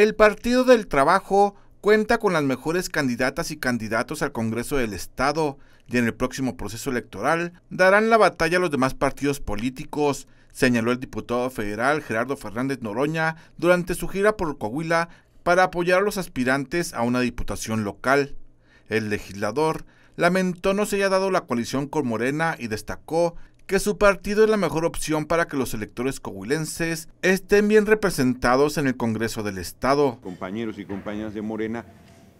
El Partido del Trabajo cuenta con las mejores candidatas y candidatos al Congreso del Estado y en el próximo proceso electoral darán la batalla a los demás partidos políticos, señaló el diputado federal Gerardo Fernández Noroña durante su gira por Coahuila para apoyar a los aspirantes a una diputación local. El legislador lamentó no se haya dado la coalición con Morena y destacó que su partido es la mejor opción para que los electores coahuilenses estén bien representados en el Congreso del Estado. Compañeros y compañeras de Morena,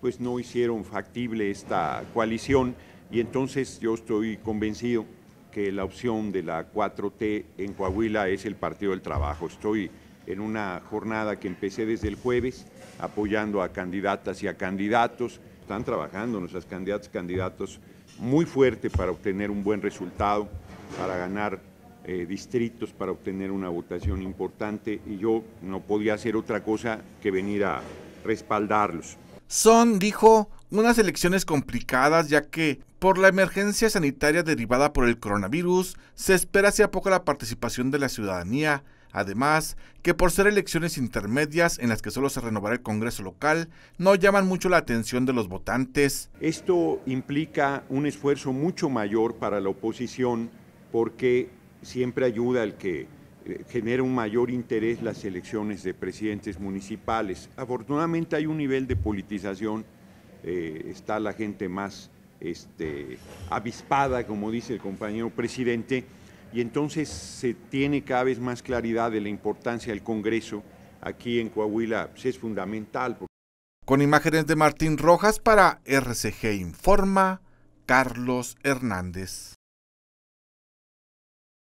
pues no hicieron factible esta coalición y entonces yo estoy convencido que la opción de la 4T en Coahuila es el Partido del Trabajo. Estoy en una jornada que empecé desde el jueves apoyando a candidatas y a candidatos. Están trabajando nuestras candidatas y candidatos muy fuerte para obtener un buen resultado para ganar eh, distritos, para obtener una votación importante y yo no podía hacer otra cosa que venir a respaldarlos. Son, dijo, unas elecciones complicadas ya que por la emergencia sanitaria derivada por el coronavirus se espera hacia poco la participación de la ciudadanía, además que por ser elecciones intermedias en las que solo se renovará el Congreso local, no llaman mucho la atención de los votantes. Esto implica un esfuerzo mucho mayor para la oposición porque siempre ayuda al que eh, genera un mayor interés las elecciones de presidentes municipales. Afortunadamente hay un nivel de politización, eh, está la gente más este, avispada, como dice el compañero presidente, y entonces se tiene cada vez más claridad de la importancia del Congreso aquí en Coahuila, pues, es fundamental. Con imágenes de Martín Rojas para RCG Informa, Carlos Hernández.